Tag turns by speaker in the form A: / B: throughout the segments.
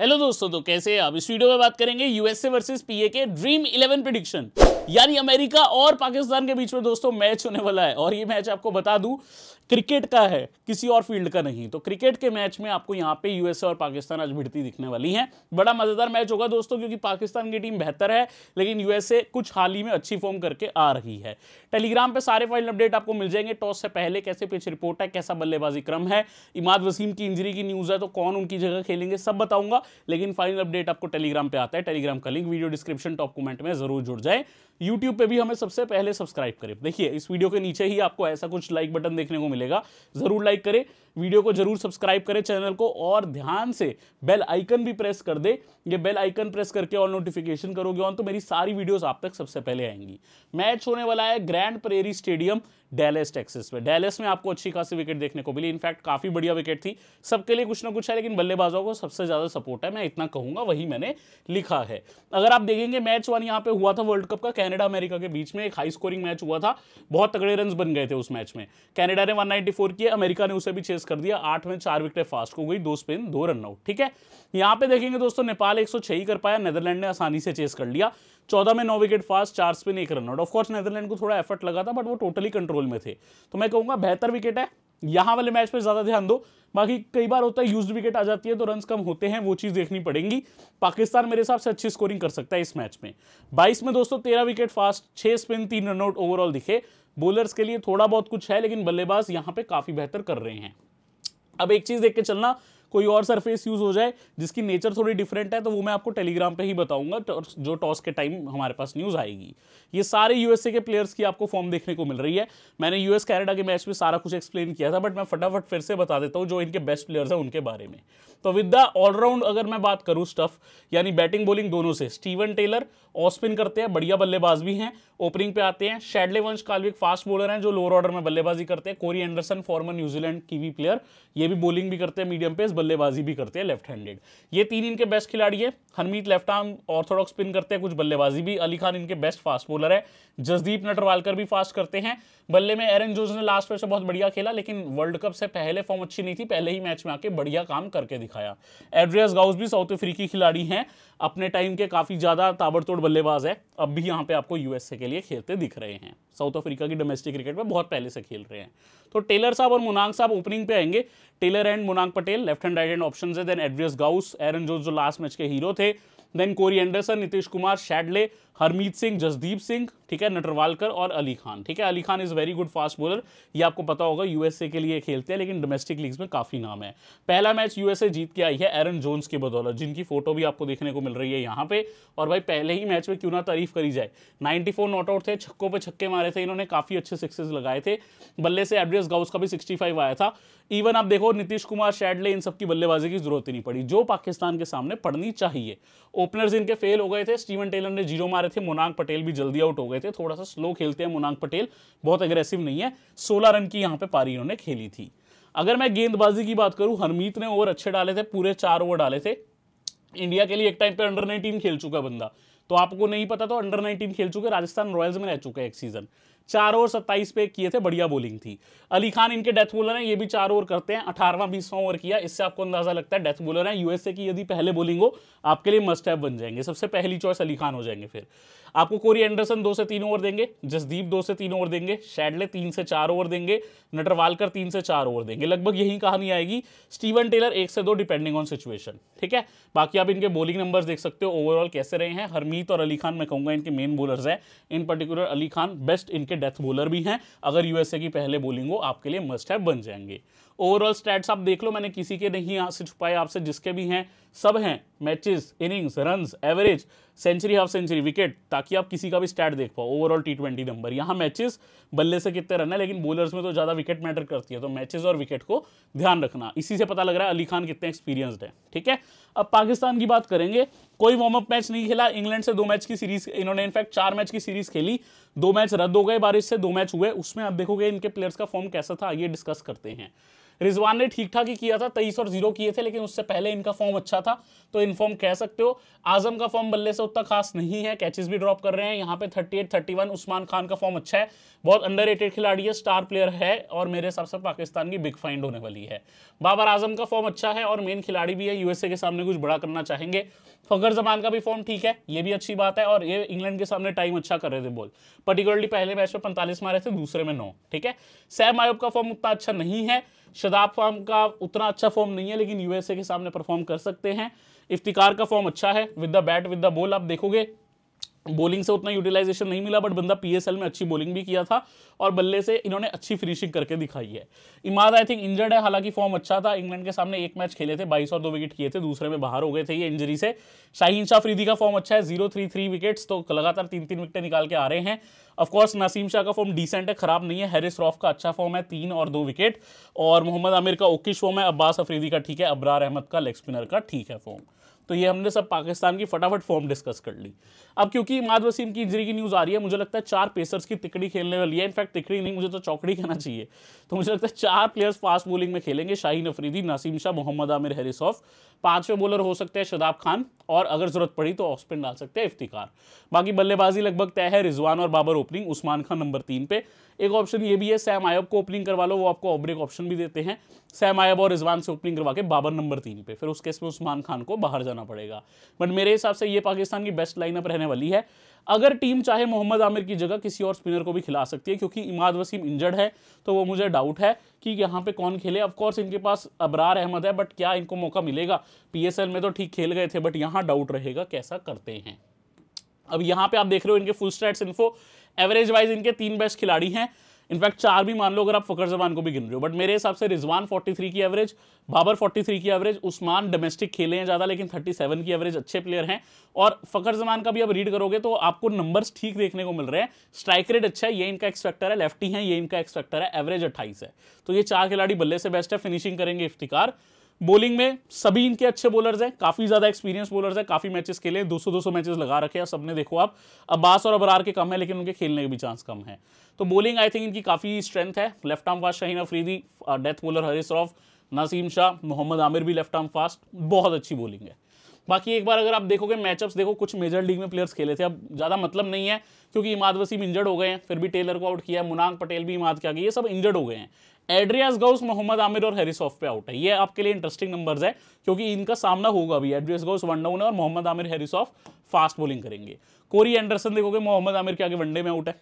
A: hello दोस्तों तो कैसे आप इस वीडियो में बात करेंगे यूएसए वर्सेस पीए के ड्रीम इलेवन प्रिडिक्शन यानी अमेरिका और पाकिस्तान के बीच में दोस्तों मैच होने वाला है और ये मैच आपको बता दूं क्रिकेट का है किसी और फील्ड का नहीं तो क्रिकेट के मैच में आपको यहाँ पे यूएसए और पाकिस्तान आज भिड़ती दिखने वाली है बड़ा मज़ेदार मैच होगा दोस्तों क्योंकि पाकिस्तान की टीम बेहतर है लेकिन यूएसए कुछ हाल ही में अच्छी फॉर्म करके आ रही है टेलीग्राम पर सारे फाइनल अपडेट आपको मिल जाएंगे टॉस से पहले कैसे पिच रिपोर्ट है कैसा बल्लेबाजी क्रम है इमाद वसीम की इंजरी की न्यूज़ है तो कौन उनकी जगह खेलेंगे सब बताऊंगा लेकिन फाइनल अपडेट आपको टेलीग्राम पे आता है टेलीग्राम का link video description top comment में जरूर जुड़ जाए यूट्यूब पे भी हमें सबसे पहले सब्सक्राइब करें देखिए इस वीडियो के नीचे ही आपको ऐसा कुछ लाइक बटन देखने को मिलेगा जरूर लाइक करें वीडियो को जरूर सब्सक्राइब करें चैनल को और ध्यान से बेल आइकन भी प्रेस कर दे ये बेल आइकन प्रेस करके ऑल नोटिफिकेशन करोगे ऑन तो मेरी सारी वीडियोस आप तक सबसे पहले आएंगी मैच होने वाला है Grand Prairie stadium Dallas Texas में डेलेस में आपको अच्छी खासी विकेट देखने को मिली इनफैक्ट काफ़ी बढ़िया विकेट थी सबके लिए कुछ ना कुछ है लेकिन बल्लेबाजों को सबसे ज़्यादा सपोर्ट है मैं इतना कहूँगा वही मैंने लिखा है अगर आप देखेंगे मैच वन यहाँ पे हुआ था वर्ल्ड कप का कैनेडा अमेरिका के बीच में एक हाई स्कोरिंग मैच हुआ था बहुत तगड़े रन बन गए थे उस मैच में कैनेडा ने वन किए अमेरिका ने उसे भी चेस कर दिया आठ में चार विकेट फास्ट हो गई दो स्पिन दो रन आउट ठीक है यहां पे देखेंगे दोस्तों नेपाल एक ही कर पाया नेदरलैंड ने आसानी से चेस कर लिया चौदह में नौ विकेट फास्ट चार स्पिन एक रन आउट ऑफकोर्स नेदरलैंड को थोड़ा एफर्ट लगा था बट वो टोटली कंट्रोल में थे तो मैं कहूंगा बेहतर विकेट है यहां वाले मैच पर ज़्यादा ध्यान दो बाकी कई बार होता है यूज्ड विकेट आ जाती है तो रन कम होते हैं वो चीज़ देखनी पड़ेगी पाकिस्तान मेरे हिसाब से अच्छी स्कोरिंग कर सकता है इस मैच में 22 में दोस्तों 13 विकेट फास्ट 6 स्पिन तीन रनआउट ओवरऑल दिखे बॉलर्स के लिए थोड़ा बहुत कुछ है लेकिन बल्लेबाज यहां पे काफ़ी बेहतर कर रहे हैं अब एक चीज देख के चलना कोई और सरफेस यूज़ हो जाए जिसकी नेचर थोड़ी डिफरेंट है तो वो मैं आपको टेलीग्राम पे ही बताऊंगा तो जो टॉस के टाइम हमारे पास न्यूज़ आएगी ये सारे यूएसए के प्लेयर्स की आपको फॉर्म देखने को मिल रही है मैंने यूएस कैनेडा के मैच में सारा कुछ एक्सप्लेन किया था बट मैं फटाफट फिर से बता देता हूँ जो इनके बेस्ट प्लेयर्स हैं उनके बारे में तो विद द ऑलराउंड अगर मैं बात करूँ स्टफ यानी बैटिंग बॉलिंग दोनों से स्टीवन टेलर ऑस्पिन करते हैं बढ़िया बल्लेबाज भी हैं ओपनिंग पे आते हैं शेडले वंश काल्विक फास्ट बॉलर हैं जो लोअर ऑर्डर में बल्लेबाजी करते हैं कोरी एंडरसन फॉर्मर न्यूजीलैंड की भी प्लेयर ये भी बॉलिंग भी करते हैं मीडियम पेस बल्लेबाजी भी करते हैं लेफ्ट हैंडेड ये तीन इनके बेस्ट खिलाड़ी है Harmeet left arm orthodox spin करते हैं कुछ बल्लेबाजी भी अली खान इनके बेस्ट फास्ट बॉलर है जसदीप नटरवालकर भी फास्ट करते हैं बल्ले में एरन जोज ने लास्ट वर्ष बहुत बढ़िया खेला लेकिन वर्ल्ड कप से पहले फॉर्म अच्छी नहीं थी पहले ही मैच में आके बढ़िया काम करके दिखाया एड्रियस गाउस भी साउथ अफ्रीकी खिलाड़ी हैं अपने टाइम के काफ़ी ज़्यादा ताबड़तोड़ बल्लेबाज है अब भी यहाँ पे आपको यूएसए के लिए खेलते दिख रहे हैं साउथ अफ्रीका की डोमेस्टिक क्रिकेट में बहुत पहले से खेल रहे हैं तो टेलर साहब और मुनांग साहब ओपनिंग पे आएंगे Taylor and Monank Patel left left right hand option है देन एडवियस गाउस एरन जो जो लास्ट मैच के हीरो थे then Corey Anderson Nitish Kumar Shadley Harmeet Singh Jasdeep Singh ठीक है नटरवालकर और अली खान ठीक है Ali Khan is very good fast bowler ये आपको पता होगा यूएसए के लिए खेलते हैं लेकिन डोमेस्टिक लीग्स में काफ़ी नाम है पहला मैच यूएसए जीत के आई है एरन जोन्स की बदौलत जिनकी फोटो भी आपको देखने को मिल रही है यहाँ पे और भाई पहले ही मैच में क्यों ना तारीफ करी जाए 94 नॉट आउट थे छक्कों पे छक्के मारे थे इन्होंने काफ़ी अच्छे सिक्सेज लगाए थे बल्ले से एड्रेस गाउस का भी सिक्सटी आया था इवन आप देखो नीतीश कुमार शैडले इन सबकी बल्लेबाजी की जरूरत ही नहीं पड़ी जो पाकिस्तान के सामने पड़नी चाहिए ओपनर्स इनके फेल हो गए थे स्टीवन टेलर ने जीरो मारे थे मोनांग पटेल भी जल्दी आउट हो गए थे थोड़ा सा स्लो खेलते हैं मोनांग पटेल बहुत अग्रेसिव नहीं है सोलह रन की यहाँ पे पारी इन्होंने खेली थी अगर मैं गेंदबाजी की बात करूं हरमीत ने ओवर अच्छे डाले थे पूरे चार ओवर डाले थे इंडिया के लिए एक टाइम पे अंडर 19 खेल चुका बंदा तो आपको नहीं पता तो अंडर 19 खेल चुके राजस्थान रॉयल्स में रह चुके एक सीजन चार ओवर सत्ताईस पे किए थे बढ़िया बॉलिंग थी अली खान इनके डेथ बॉलर हैं ये भी चार ओवर करते हैं अठारवा बीसवां ओवर किया इससे आपको अंदाजा लगता है डेथ बॉलर हैं यूएसए की यदि पहले बॉलिंग हो आपके लिए मस्ट हैव बन जाएंगे सबसे पहली चॉइस अली खान हो जाएंगे फिर आपको कोरी एंडरसन दो से तीन ओवर देंगे जसदीप दो से तीन ओवर देंगे शैडले तीन से चार ओवर देंगे नटरवालकर तीन से चार ओवर देंगे लगभग यही कहानी आएगी स्टीवन टेलर एक से दो डिपेंडिंग ऑन सिचुएशन ठीक है बाकी आप इनके बॉलिंग नंबर्स देख सकते हो ओवरऑल कैसे रहे हैं हरमीत और अली खान मैं कहूंगा इनके मेन बॉलर्स हैं in particular Ali Khan best इनके के डेथ बोलर भी हैं अगर यूएसए की पहले बोलिंग हो आपके लिए मस्ट हैव बन जाएंगे ओवरऑल स्टैट्स आप देख लो मैंने किसी के नहीं यहाँ से छुपाए आपसे जिसके भी हैं सब हैं matches innings run average century half century wicket ताकि आप किसी का भी स्टैट देख पाओ ओवरऑल टी ट्वेंटी नंबर यहाँ मैचेस बल्ले से कितने रन है लेकिन बॉलर्स में तो ज़्यादा विकेट मैटर करती है तो मैचेस और विकेट को ध्यान रखना इसी से पता लग रहा है अली खान कितने एक्सपीरियंसड है ठीक है अब पाकिस्तान की बात करेंगे कोई वार्म अप मैच नहीं खेला इंग्लैंड से दो मैच की सीरीज इन्होंने इनफैक्ट चार मैच की सीरीज खेली दो मैच रद्द हो गए बारिश से दो मैच हुए उसमें आप देखोगे इनके प्लेयर्स का फॉर्म कैसा था ये डिस्कस करते हैं रिजवान ने ठीक ठाक ही किया था तेईस और जीरो किए थे लेकिन उससे पहले इनका फॉर्म अच्छा था तो इन फॉर्म कह सकते हो आजम का फॉर्म बल्ले से उतना खास नहीं है कैचेस भी ड्रॉप कर रहे हैं यहाँ पे thirty eight thirty one Usman Khan का फॉर्म अच्छा है बहुत अंडर खिलाड़ी है स्टार प्लेयर है और मेरे हिसाब से पाकिस्तान की बिग फाइंड होने वाली है बाबर आजम का फॉर्म अच्छा है और मेन खिलाड़ी भी है यूएसए के सामने कुछ बड़ा करना चाहेंगे फकर जमान का भी फॉर्म ठीक है ये भी अच्छी बात है और ये इंग्लैंड के सामने टाइम अच्छा कर रहे थे बोल पर्टिकुलरली पहले मैच में पैंतालीस मारे थे दूसरे में नौ ठीक है सैम आयोब का फॉर्म उतना अच्छा नहीं है शदाब फॉर्म का उतना अच्छा फॉर्म नहीं है लेकिन यूएसए के सामने परफॉर्म कर सकते हैं इफ्तिकार का फॉर्म अच्छा है with the bat with the ball आप देखोगे बॉलिंग से उतना यूटिलाइजेशन नहीं मिला बट बंदा पीएसएल में अच्छी बॉलिंग भी किया था और बल्ले से इन्होंने अच्छी फिनिशिंग करके दिखाई है इमाद आई थिंक इंजर्ड है हालांकि फॉर्म अच्छा था इंग्लैंड के सामने एक मैच खेले थे बाईस और दो विकेट किए थे दूसरे में बाहर हो गए थे ये इंजरी से शाहीन शाह फ्रीदी का फॉर्म अच्छा है जीरो थ्री थ्री विकेट्स तो लगातार तीन तीन विकेटें निकाल के आ रहे हैं ऑफकोर्स नसीम शाह का फॉर्म डिसेंट है खराब नहीं है हैरिस रॉफ का अच्छा फॉर्म है तीन और दो विकेट और मोहम्मद आमिर का ओकिश फॉर्म है अब्बास अफरीदी का ठीक है अबरार अहमद का लेग स्पिनर का ठीक है फॉर्म तो ये हमने सब पाकिस्तान की फटाफट फॉर्म डिस्कस कर ली अब क्योंकि इमाद वसीम की इंजरी की न्यूज़ आ रही है मुझे लगता है चार पेसर्स की तिकड़ी खेलने वाली है इनफैक्ट तिकड़ी नहीं मुझे तो चौकड़ी कहना चाहिए तो मुझे लगता है चार प्लेयर्स फास्ट बॉलिंग में खेलेंगे शाहीन अफरीदी नासिम शाह मोहम्मद आमिर हैरिस पांचवें बॉलर हो सकते हैं शदाब खान और अगर जरूरत पड़ी तो ऑफ स्पिन डाल सकते हैं इफ्तिकार बाकी बल्लेबाजी लगभग तय है रिजवान और बाबर ओपनिंग उस्मान खान नंबर तीन पे एक ऑप्शन ये भी है सैम आयब को ओपनिंग करवा लो वो आपको ऑब्रेक ऑप्शन भी देते हैं सैम आयब और रिजवान से ओपनिंग करवा के बाबर नंबर तीन पे फिर उस केस में उस्मान खान को बाहर जाना जाना पड़ेगा बट मेरे हिसाब से ये पाकिस्तान की बेस्ट लाइनअप रहने वाली है अगर टीम चाहे मोहम्मद आमिर की जगह किसी और स्पिनर को भी खिला सकती है क्योंकि इमाद वसीम इंजर्ड है तो वो मुझे डाउट है कि यहाँ पे कौन खेले ऑफकोर्स इनके पास अबरार अहमद है बट क्या इनको मौका मिलेगा पीएसएल में तो ठीक खेल गए थे बट यहाँ डाउट रहेगा कैसा करते हैं अब यहाँ पे आप देख रहे हो इनके full stats info average wise इनके तीन बेस्ट खिलाड़ी हैं इनफैक्ट चार भी मान लो अगर आप फकर जबान को भी गिन रहे हो बट मेरे हिसाब से रिजवान 43 की एवरेज बाबर 43 की एवरेज उस्मान डोमेस्टिक खेले हैं ज़्यादा लेकिन 37 की एवरेज अच्छे प्लेयर हैं और फकर जमान का भी अब रीड करोगे तो आपको नंबर्स ठीक देखने को मिल रहे हैं स्ट्राइक रेट अच्छा है ये इनका एक्सपेक्टर है लेफ्टी है ये इनका एक्सपेक्टर है एवरेज अट्ठाईस है तो ये चार खिलाड़ी बल्ले से बेस्ट है फिनिशिंग करेंगे इफ्तिकार बॉलिंग में सभी इनके अच्छे बॉलर्स हैं काफ़ी ज़्यादा एक्सपीरियंस बॉलर्स हैं काफ़ी मैचेस खेले 200-200 मैचेस लगा रखे हैं सबने देखो आप अब्बास और अबरार के कम है लेकिन उनके खेलने के भी चांस कम तो है तो बॉलिंग आई थिंक इनकी काफ़ी स्ट्रेंथ है left arm fast Shaheen Afridi death bowler Haris Rauf Naseem Shah Mohammad Amir भी लेफ्ट आर्म फास्ट बहुत अच्छी बॉलिंग है बाकी एक बार अगर आप देखोगे मैचअप्स देखो कुछ मेजर लीग में प्लेयर्स खेले थे अब ज़्यादा मतलब नहीं है क्योंकि इमाद वसीम इंजर्ड हो गए हैं फिर भी टेलर को आउट किया मुनाक पटेल भी इमाद के आगे ये सब इंजर्ड हो गए हैं एड्रियास गाउस मोहम्मद आमिर और हैरिस पे आउट है ये आपके लिए इंटरेस्टिंग नंबर्स है क्योंकि इनका सामना होगा अभी एड्रियास गाउस वन डाउन है और Mohammad Amir Haris off fast bowling करेंगे कोरी एंडरसन देखोगे मोहम्मद आमिर के आगे वनडे में आउट है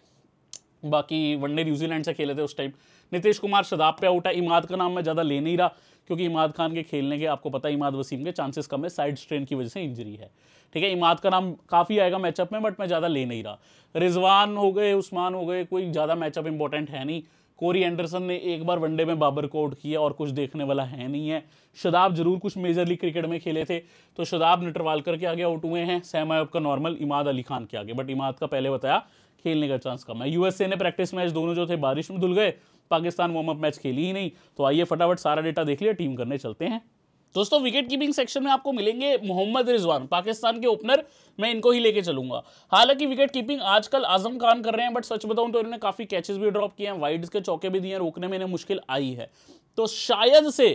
A: बाकी वनडे न्यूजीलैंड से खेले थे उस टाइम नीतीश कुमार शदाब पे आउट है इमाद का नाम मैं ज़्यादा ले नहीं रहा क्योंकि इमाद खान के खेलने के आपको पता है इमाद वसीम के चांसेस कम है साइड स्ट्रेन की वजह से इंजरी है ठीक है इमाद का नाम काफ़ी आएगा मैचअप में बट मैं ज़्यादा ले नहीं रहा रिजवान हो गए उस्मान हो गए कोई ज़्यादा मैचअप इंपॉर्टेंट है नहीं कोरी एंडरसन ने एक बार वनडे में बाबर को आउट किया और कुछ देखने वाला है नहीं है शदाब जरूर कुछ मेजर लीग क्रिकेट में खेले थे तो शदाब नटरवालकर के आगे आउट हुए हैं सैम आयोब का नॉर्मल इमाद अली खान के आगे बट इमाद का पहले बताया खेलने का चांस कम है यूएसए ने प्रैक्टिस मैच दोनों जो थे बारिश में धुल गए पाकिस्तान वार्म अप मैच खेली ही नहीं तो आइए फटाफट सारा डेटा देख लिया टीम करने चलते हैं दोस्तों विकेट कीपिंग सेक्शन में आपको मिलेंगे मोहम्मद रिजवान पाकिस्तान के ओपनर मैं इनको ही लेके चलूंगा हालांकि विकेट कीपिंग आजकल आजम खान कर रहे हैं बट सच बताऊं तो इन्होंने काफ़ी कैचेस भी ड्रॉप किए हैं वाइड के चौके भी दिए हैं रोकने में इन्हें मुश्किल आई है तो शायद से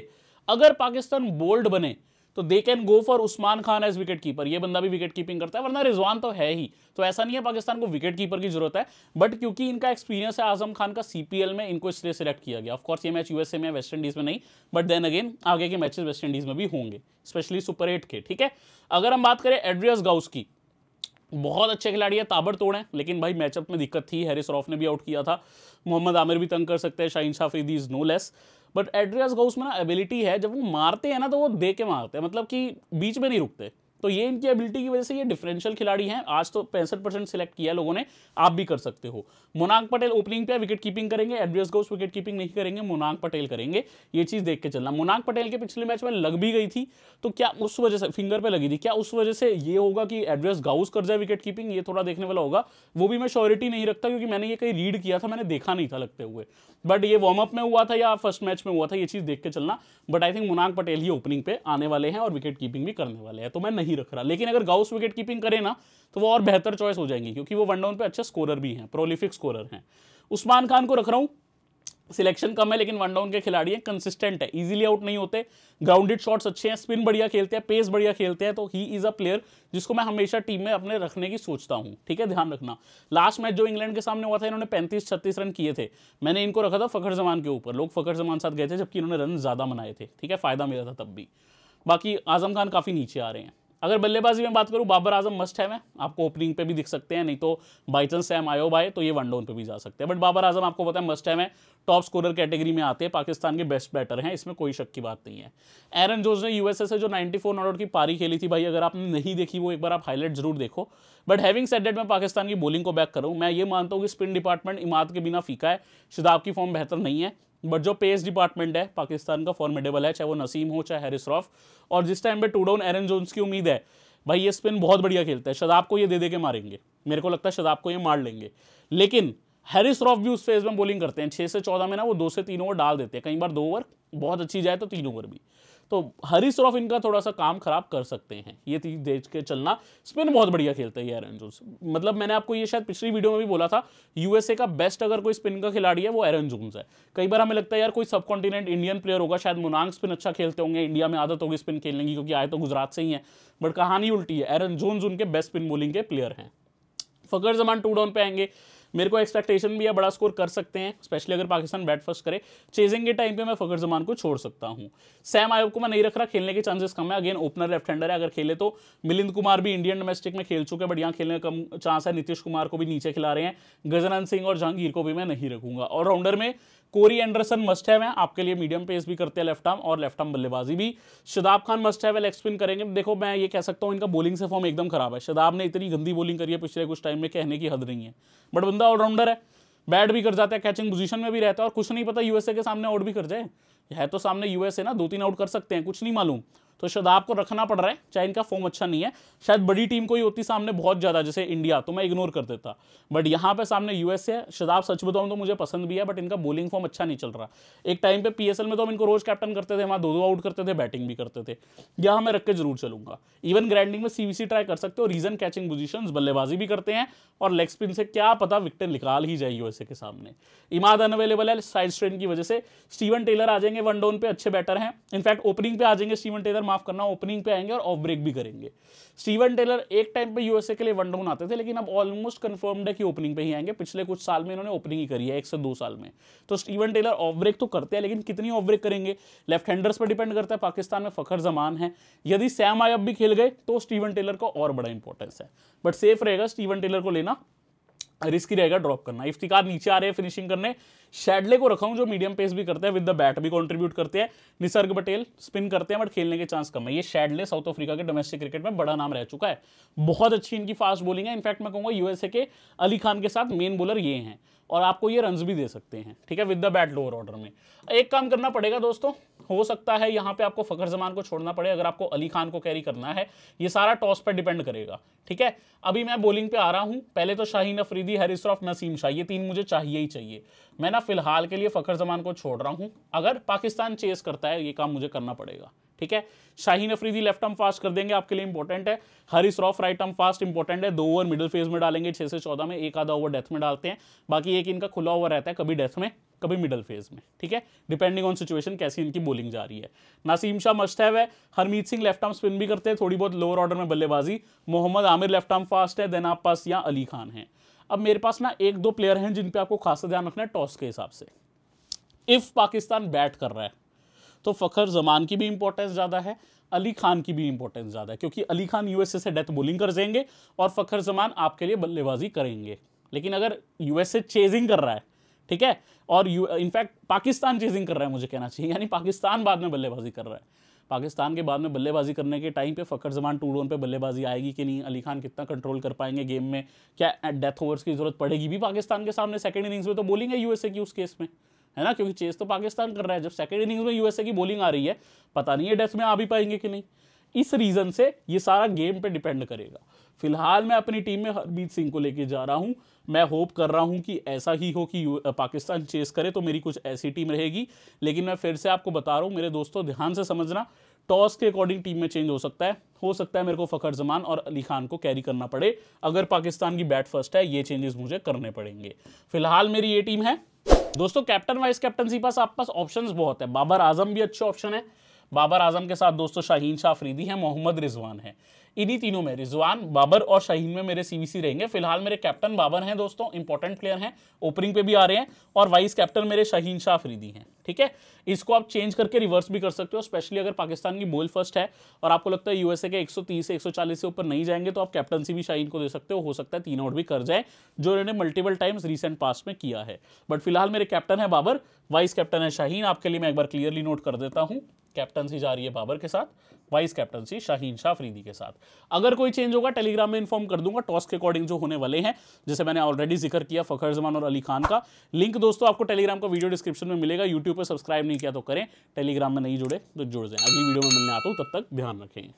A: अगर पाकिस्तान बोल्ड बने तो they can go for Usman Khan as wicket keeper ये बंदा भी विकेट कीपिंग करता है वरना रिजवान तो है ही तो ऐसा नहीं है पाकिस्तान को विकेट कीपर की जरूरत है बट क्योंकि इनका एक्सपीरियंस है आजम खान का सीपीएल में इनको इसलिए सिलेक्ट किया गया ऑफकोर्स ये मैच यूएसए में वेस्ट इंडीज़ में नहीं बट देन अगेन आगे के मैचेस वेस्ट इंडीज़ में भी होंगे स्पेशली सुपर एट के ठीक है अगर हम बात करें एड्रियस गाउस की बहुत अच्छे खिलाड़ी है ताबड़ तोड़े लेकिन भाई मैचअप में दिक्कत थी हैरिस रॉफ ने भी आउट किया था मोहम्मद आमिर भी तंग कर सकते हैं Shaheen Shah Afridi is no less but Andries Gous में ना एबिलिटी है जब वो मारते हैं ना तो वो दे के मारते हैं मतलब कि बीच में नहीं रुकते तो ये इनकी एबिलिटी की वजह से ये डिफरेंशियल खिलाड़ी हैं आज तो पैंसठ परसेंट सिलेक्ट किया लोगों ने आप भी कर सकते हो मोनाक पटेल ओपनिंग पे विकेट कीपिंग करेंगे एडवियस गोस विकेट कीपिंग नहीं करेंगे मोनाक पटेल करेंगे ये चीज़ देख के चलना मोनाक पटेल के पिछले मैच में लग भी गई थी तो क्या उस वजह से फिंगर पर लगी थी क्या उस वजह से ये होगा कि एडवियस गाउस कर जाए विकेट कीपिंग ये थोड़ा देखने वाला होगा वो भी मैं श्योरिटी नहीं रखता क्योंकि मैंने ये कहीं रीड किया था मैंने देखा नहीं था लगते हुए बट ये वार्म अप में हुआ था या फर्स्ट मैच में हुआ था ये चीज़ देख के चलना but I think Monank Patel ही ओपनिंग पे आने वाले हैं और विकेट कीपिंग भी करने वाले हैं तो मैं नहीं नहीं रख रहा लेकिन अगर गाउस विकेट कीपिंग करें ना तो वो और बेहतर चॉइस हो जाएंगे क्योंकि वो वन डाउन पे अच्छे स्कोरर भी हैं प्रोलिफिक स्कोरर हैं उस्मान खान को रख रहा हूँ सिलेक्शन कम है लेकिन वन डाउन के खिलाड़ी हैं कंसिस्टेंट है इजीली आउट नहीं होते ग्राउंडेड शॉट्स अच्छे हैं स्पिन बढ़िया खेलते हैं पेस बढ़िया खेलते हैं तो ही इज़ अ प्लेयर जिसको मैं हमेशा टीम में अपने रखने की सोचता हूं ठीक है ध्यान रखना लास्ट मैच जो इंग्लैंड के सामने हुआ था इन्होंने पैंतीस छत्तीस रन किए थे मैंने इनको रखा था फ़खर जमान के ऊपर लोग फ़खर जमान साथ गए थे जबकि इन्होंने रन ज़्यादा बनाए थे ठीक है फ़ायदा मिला था तब भी बाकी आज़म खान काफ़ी नीचे आ रहे हैं अगर बल्लेबाजी में बात करूँ बाबर आजम मस्ट है मैं आपको ओपनिंग पे भी दिख सकते हैं नहीं तो बाई चांस सैम आयो भाई तो ये वन डाउन पे भी जा सकते हैं बट बाबर आजम आपको पता है मस्ट है मैं टॉप स्कोरर कैटेगरी में आते हैं पाकिस्तान के बेस्ट बैटर हैं इसमें कोई शक की बात नहीं है एरन जोज ने यूएसए से जो नाइन्टी फोर नॉट की पारी खेली थी भाई अगर आपने नहीं देखी वो एक बार आप हाईलाइट जरूर देखो बट हैविंग सेट डेट मैं पाकिस्तान की बॉलिंग को बैक करूँ मैं ये मानता हूँ कि स्पिन डिपार्टमेंट इमाद के बिना फीका है शिदाब की फॉर्म बेहतर नहीं है बट जो पेस डिपार्टमेंट है पाकिस्तान का फॉर्मेडेबल है चाहे वो नसीम हो चाहे हैरिस रॉफ और जिस टाइम पे टू डाउन एरन जोन्स की उम्मीद है भाई ये स्पिन बहुत बढ़िया खेलता है शदाब को ये दे दे के मारेंगे मेरे को लगता है शदाब को ये मार लेंगे लेकिन हैरिस रॉफ भी उस फेज में बॉलिंग करते हैं छः से चौदह में ना वो दो से तीन ओवर डाल देते हैं कई बार दो ओवर बहुत अच्छी जाए तो तीन ओवर भी तो हरी सौरफ इनका थोड़ा सा काम खराब कर सकते हैं ये तीज देख के चलना स्पिन बहुत बढ़िया खेलते हैं एरन जोन्स मतलब मैंने आपको ये शायद पिछली वीडियो में भी बोला था यूएसए का बेस्ट अगर कोई स्पिन का खिलाड़ी है वो एरन जोन्स है कई बार हमें लगता है यार कोई सब कॉन्टिनेंट इंडियन प्लेयर होगा शायद मुनांग स्पिन अच्छा खेलते होंगे इंडिया में आदत होगी स्पिन खेलने की क्योंकि आए तो गुजरात से ही है बट कहानी उल्टी है एरन जोन्स उनके बेस्ट स्पिन बोलिंग के प्लेयर हैं फकर जमान टू डाउन पे आएंगे मेरे को एक्सपेक्टेशन भी है बड़ा स्कोर कर सकते हैं स्पेशली अगर पाकिस्तान बैट फर्स्ट करे चेजिंग के टाइम पे मैं फकर जमान को छोड़ सकता हूँ सैम आयोग को मैं नहीं रख रहा खेलने के चांसेस कम है अगेन ओपनर लेफ्ट हैंडर है अगर खेले तो मिलिंद कुमार भी इंडियन डोमेस्टिक में खेल चुके बट यहाँ खेलने का कम चांस है नीतीश कुमार को भी नीचे खिला रहे हैं गजनंद सिंह और जहांगीर को भी मैं नहीं रखूंगा ऑलराउंडर में कोरी एंडरसन मस्ट हैव है आपके लिए मीडियम पेस भी करते हैं लेफ्ट आर्म और लेफ्ट आर्म बल्लेबाजी भी Shadab Khan must have explain करेंगे देखो मैं ये कह सकता हूँ इनका बॉलिंग से फॉर्म एकदम खराब है शदाब ने इतनी गंदी बॉलिंग करी है पिछले कुछ टाइम में कहने की हद नहीं है बट बंदा ऑलराउंडर है बैट भी कर जाता है कैचिंग पोजीशन में भी रहता है और कुछ नहीं पता यूएसए के सामने आउट भी कर जाए है तो सामने यूएसए ना दो तीन आउट कर सकते हैं कुछ नहीं मालूम तो शायद आपको रखना पड़ रहा है चाहे इनका फॉर्म अच्छा नहीं है शायद बड़ी टीम को ही होती सामने बहुत ज़्यादा जैसे इंडिया तो मैं इग्नोर कर देता बट यहाँ पे सामने यूएस है शादाब सच बताऊँ तो मुझे पसंद भी है बट इनका बोलिंग फॉर्म अच्छा नहीं चल रहा एक टाइम पे पी में तो हम इनको रोज़ कैप्टन करते थे वहाँ दो दो आउट करते थे बैटिंग भी करते थे यहाँ मैं रख के जरूर चलूंगा इवन ग्रैंडिंग में सी ट्राई कर सकते हो रीजन कैचिंग पोजिशन बल्लेबाजी भी करते हैं और लेग स्पिन से क्या पता विकटें निकाल ही जाए यूएसए के सामने इमाद अनअवेलेबल है साइड स्ट्रेन की वजह से स्टीवन टेलर आ जाएंगे वन डाउन पे अच्छे बैटर हैं इनफैक्ट ओपनिंग पे आ जाएंगे स्टीवन टेलर माफ करना ओपनिंग पे आएंगे और ऑफ ब्रेक भी करेंगे स्टीवन टेलर एक टाइम पे यूएसए के लिए वन डाउन आते थे लेकिन अब ऑलमोस्ट कंफर्म्ड है कि ओपनिंग पे ही आएंगे पिछले कुछ साल में इन्होंने ओपनिंग ही करी है एक से दो साल में तो स्टीवन टेलर ऑफ ब्रेक तो करते हैं लेकिन कितनी ऑफ ब्रेक करेंगे लेफ्ट हैंडर्स पर डिपेंड करता है पाकिस्तान में फखर जमान है यदि सैम आयब भी खेल गए तो स्टीवन टेलर का और बड़ा इंपॉर्टेंस है बट सेफ रहेगा स्टीवन टेलर को लेना रिस्की रहेगा ड्रॉप करना इफ्तिकार नीचे आ रहे हैं फिनिशिंग करने शेडले को रखा हूं जो मीडियम पेस भी करते हैं विद द बैट भी कंट्रीब्यूट करते हैं निसर्ग पटेल स्पिन करते हैं बट खेलने के चांस कम है ये शेडले साउथ अफ्रीका के डोमेस्टिक क्रिकेट में बड़ा नाम रह चुका है बहुत अच्छी इनकी फास्ट बॉलिंग है इनफैक्ट मैं कहूंगा यूएसए के अली खान के साथ मेन बॉलर ये हैं और आपको ये रन भी दे सकते हैं ठीक है with the bat lower order में एक काम करना पड़ेगा दोस्तों हो सकता है यहाँ पे आपको फ़खर जमान को छोड़ना पड़े अगर आपको अली खान को कैरी करना है ये सारा टॉस पर डिपेंड करेगा ठीक है अभी मैं बॉलिंग पे आ रहा हूँ पहले तो शाहीन अफरीदी हैरिस रॉफ नसीम शाह ये तीन मुझे चाहिए ही चाहिए मैं ना फिलहाल के लिए फ़खर जमान को छोड़ रहा हूँ अगर पाकिस्तान चेस करता है ये काम मुझे करना पड़ेगा ठीक है Shaheen Afridi left arm fast कर देंगे आपके लिए इंपॉर्टेंट है Haris Rauf right arm fast important है दो ओवर मिडिल फेज में डालेंगे छह से चौदह में एक आधा ओवर डेथ में डालते हैं बाकी एक इनका खुला ओवर रहता है कभी डेथ में कभी मिडिल फेज में ठीक है डिपेंडिंग ऑन सिचुएशन कैसी इनकी बॉलिंग जा रही है नासीम शाह मस्त है Harmeet Singh left arm spin भी करते हैं थोड़ी बहुत लोअर ऑर्डर में बल्लेबाजी Mohammad Amir left arm fast है देन आप पास यहाँ अली खान है अब मेरे पास ना एक दो प्लेयर हैं जिन पे आपको खासा ध्यान रखना है टॉस के हिसाब से इफ़ पाकिस्तान बैट कर रहा है तो फ़खर जमान की भी इंपॉर्टेंस ज़्यादा है अली खान की भी इंपॉर्टेंस ज़्यादा है क्योंकि अली खान यूएसए से डेथ बोलिंग कर देंगे और फ़खर जमान आपके लिए बल्लेबाजी करेंगे लेकिन अगर यूएसए चेजिंग कर रहा है ठीक है और इनफैक्ट पाकिस्तान चेजिंग कर रहा है मुझे कहना चाहिए यानी पाकिस्तान बाद में बल्लेबाजी कर रहा है पाकिस्तान के बाद में बल्लेबाजी करने के टाइम पे फ़खर जमान टू रोन पे बल्लेबाजी आएगी कि नहीं अली खान कितना कंट्रोल कर पाएंगे गेम में क्या डेथ ओवर्स की जरूरत पड़ेगी भी पाकिस्तान के सामने सेकंड इनिंग्स में तो बोलेंगे है यूएसए की उस केस में है ना क्योंकि चेस तो पाकिस्तान कर रहा है जब सेकेंड इनिंग्स में यूएसए की बॉलिंग आ रही है पता नहीं है डेथ में आ भी पाएंगे कि नहीं इस रीज़न से ये सारा गेम पे डिपेंड करेगा फिलहाल मैं अपनी टीम में हरमीत सिंह को लेके जा रहा हूँ मैं होप कर रहा हूँ कि ऐसा ही हो कि पाकिस्तान चेस करे तो मेरी कुछ ऐसी टीम रहेगी लेकिन मैं फिर से आपको बता रहा हूँ मेरे दोस्तों ध्यान से समझना टॉस के अकॉर्डिंग टीम में चेंज हो सकता है हो सकता है मेरे को फ़खर जमान और अली खान को कैरी करना पड़े अगर पाकिस्तान की बैट फर्स्ट है ये चेंजेस मुझे करने पड़ेंगे फिलहाल मेरी ये टीम है दोस्तों कैप्टन वाइस कैप्टनसी पास आप पास ऑप्शंस बहुत है बाबर आजम भी अच्छे ऑप्शन है बाबर आजम के साथ दोस्तों शाहीन शाह अफरीदी है मोहम्मद रिजवान है इन्हीं तीनों में रिजवान बाबर और शहीन में मेरे सीवीसी रहेंगे फिलहाल मेरे कैप्टन बाबर हैं दोस्तों इंपॉर्टेंट प्लेयर हैं ओपनिंग पे भी आ रहे हैं और वाइस कैप्टन मेरे शहीन शाह फरीदी हैं ठीक है इसको आप चेंज करके रिवर्स भी कर सकते हो स्पेशली अगर पाकिस्तान की बोल फर्स्ट है और आपको लगता है यूएसए के 130 से 140 से ऊपर नहीं जाएंगे तो आप कैप्टनसी भी शाहीन को दे सकते हो हो सकता है तीन आउट भी कर जाए जो इन्होंने मल्टीपल टाइम्स रिसेंट पास में किया है बट फिलहाल मेरे कैप्टन है बाबर वाइस कैप्टन है शाहीन आपके लिए मैं एक बार क्लियरली नोट कर देता हूँ कैप्टनसी जा रही है बाबर के साथ वाइस कैप्टनसी शाहीन शाह फरीदी के साथ अगर कोई चेंज होगा टेलीग्राम में इन्फॉर्म कर दूंगा टॉस के अकॉर्डिंग जो होने वाले हैं जैसे मैंने ऑलरेडी जिक्र किया फखर जमान और अली खान का लिंक दोस्तों आपको टेलीग्राम का वीडियो डिस्क्रिप्शन में मिलेगा यूट्यूब पर सब्सक्राइब नहीं किया तो करें टेलीग्राम में नहीं जुड़े तो जुड़ जाए अगली वीडियो में मिलने आता हूँ तब तक ध्यान रखें